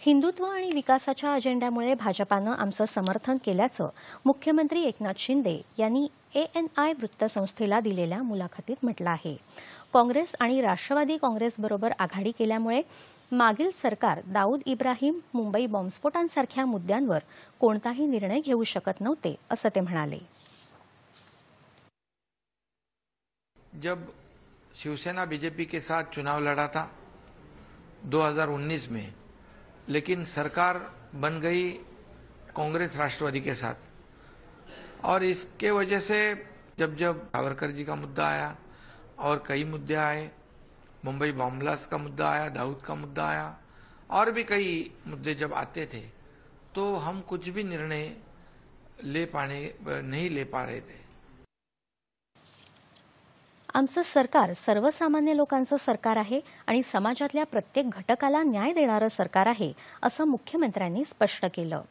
हिंदुत्व आणि विकासाच्या अजेंड्यामुळे भाजपानं आमचं समर्थन केल्याचं मुख्यमंत्री एकनाथ शिंदे यांनी एएनआय वृत्तसंस्थेला दिलेल्या मुलाखतीत म्हटलं आहे काँग्रेस आणि राष्ट्रवादी काँग्रेसबरोबर आघाडी केल्यामुळे मागील सरकार दाऊद इब्राहिम मुंबई बॉम्बस्फोटांसारख्या मुद्द्यांवर कोणताही निर्णय घेऊ शकत नव्हते असं ते म्हणाले जब शिवसेना बीजेपी के साथ चुनाव लड़ा था 2019 में लेकिन सरकार बन गई कांग्रेस राष्ट्रवादी के साथ और इसके वजह से जब जब सावरकर जी का मुद्दा आया और कई मुद्दे आए मुंबई बॉम्बलास का मुद्दा आया दाऊद का मुद्दा आया और भी कई मुद्दे जब आते थे तो हम कुछ भी निर्णय ले पाने नहीं ले पा रहे थे आमचं सरकार सर्वसामान्य लोकांचं सरकार आहे आणि समाजातल्या प्रत्येक घटकाला न्याय देणारं सरकार आहे असं मुख्यमंत्र्यांनी स्पष्ट केलं